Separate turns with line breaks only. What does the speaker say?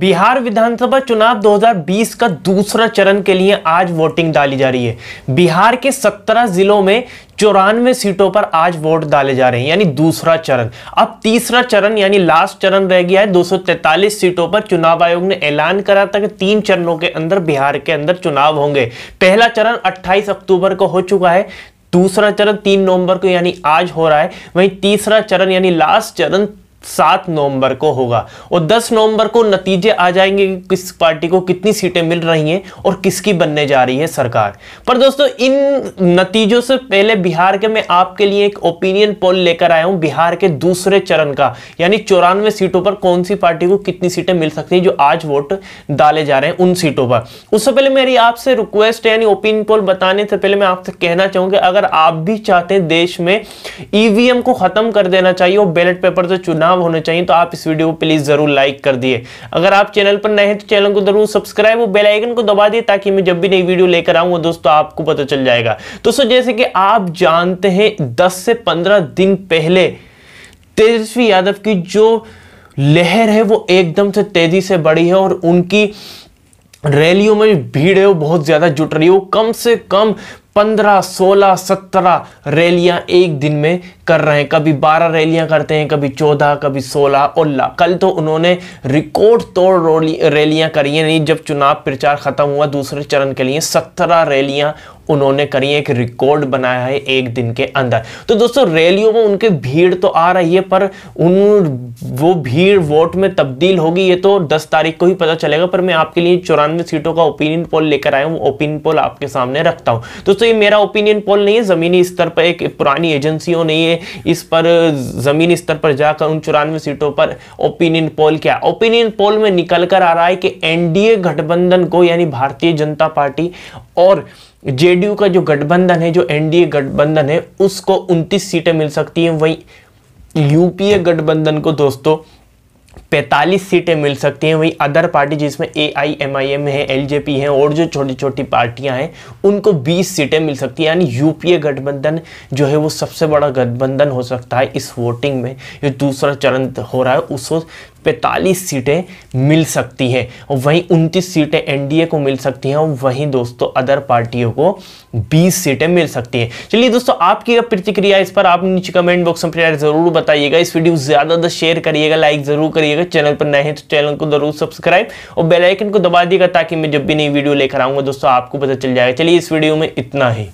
बिहार विधानसभा चुनाव 2020 का दूसरा चरण के लिए आज वोटिंग डाली जा रही है बिहार के 17 जिलों में चौरानवे सीटों पर आज वोट डाले जा रहे हैं यानी दूसरा चरण अब तीसरा चरण यानी लास्ट चरण रह गया है 243 सीटों पर चुनाव आयोग ने ऐलान करा था कि तीन चरणों के अंदर बिहार के अंदर चुनाव होंगे पहला चरण अट्ठाईस अक्टूबर को हो चुका है दूसरा चरण तीन नवंबर को यानी आज हो रहा है वहीं तीसरा चरण यानी लास्ट चरण सात नवंबर को होगा और दस नवंबर को नतीजे आ जाएंगे कि किस पार्टी को कितनी सीटें मिल रही हैं और किसकी बनने जा रही है सरकार पर दोस्तों इन नतीजों से पहले बिहार के मैं आपके लिए एक ओपिनियन पोल लेकर आया हूं बिहार के दूसरे चरण का यानी चौरानवे सीटों पर कौन सी पार्टी को कितनी सीटें मिल सकती है जो आज वोट डाले जा रहे हैं उन सीटों पर उससे पहले मेरी आपसे रिक्वेस्ट यानी ओपिनियन पोल बताने से पहले मैं आपसे कहना चाहूंगा अगर आप भी चाहते हैं देश में ईवीएम e को खत्म कर देना चाहिए और बैलेट पेपर से चुनाव नाम होने चाहिए तो आप इस वीडियो को प्लीज़ ज़रूर लाइक कर दिए अगर आप चैनल पर नए हैं तो चैनल को जरूर सब्सक्राइब और बेलाइकन को दबा दिए ताकि मैं जब भी नई वीडियो लेकर आऊँ वो दोस्तों आपको पता चल जाएगा दोस्तों जैसे कि आप जानते हैं दस से पंद्रह दिन पहले तेजस्वी यादव की जो लहर है वो एकदम से तेजी से बढ़ी है और उनकी रैलियों में भीड़ है वो बहुत ज़्यादा जुट रही है वो कम से कम पंद्रह सोलह सत्रह रैलियां एक दिन में कर रहे हैं कभी बारह रैलियां करते हैं कभी चौदह कभी सोलह ओल्ला कल तो उन्होंने रिकॉर्ड तोड़ रैलियां करी हैं नहीं जब चुनाव प्रचार खत्म हुआ दूसरे चरण के लिए सत्रह रैलियां उन्होंने करी एक रिकॉर्ड बनाया है एक दिन के अंदर तो दोस्तों रैलियों में उनकी भीड़ तो आ रही है पर उन वो भीड़ वोट में तब्दील होगी ये तो 10 तारीख को ही पता चलेगा पर मैं आपके लिए चौरानवे सीटों का ओपिनियन पोल लेकर आया हूँ ओपिनियन पोल आपके सामने रखता हूँ दोस्तों ये मेरा ओपिनियन पोल नहीं है ज़मीनी स्तर पर एक पुरानी एजेंसियों ने है इस पर ज़मीनी स्तर पर जाकर उन चौरानवे सीटों पर ओपिनियन पोल किया ओपिनियन पोल में निकल कर आ रहा है कि एनडीए गठबंधन को यानी भारतीय जनता पार्टी और जेडीयू का जो गठबंधन है जो एनडीए गठबंधन है उसको 29 सीटें मिल सकती हैं वहीं यूपीए गठबंधन को दोस्तों 45 सीटें मिल सकती हैं वहीं अदर पार्टी जिसमें A I M I M है एलजेपी है और जो छोटी छोटी पार्टियां हैं उनको 20 सीटें मिल सकती हैं यानी यूपीए गठबंधन जो है वो सबसे बड़ा गठबंधन हो सकता है इस वोटिंग में जो दूसरा चरण हो रहा है उसको पैंतालीस सीटें मिल सकती है और वहीं उनतीस सीटें एनडीए को मिल सकती हैं और वहीं दोस्तों अदर पार्टियों को 20 सीटें मिल सकती हैं चलिए दोस्तों आपकी प्रतिक्रिया इस पर आप नीचे कमेंट बॉक्स में जरूर बताइएगा इस वीडियो ज़्यादा ज़्यादा शेयर करिएगा लाइक ज़रूर करिएगा चैनल पर नए हैं तो चैनल को ज़रूर सब्सक्राइब और बेलाइकन को दबा दिएगा ताकि मैं जब भी नई वीडियो लेकर आऊँगा दोस्तों आपको पता चल जाएगा चलिए इस वीडियो में इतना ही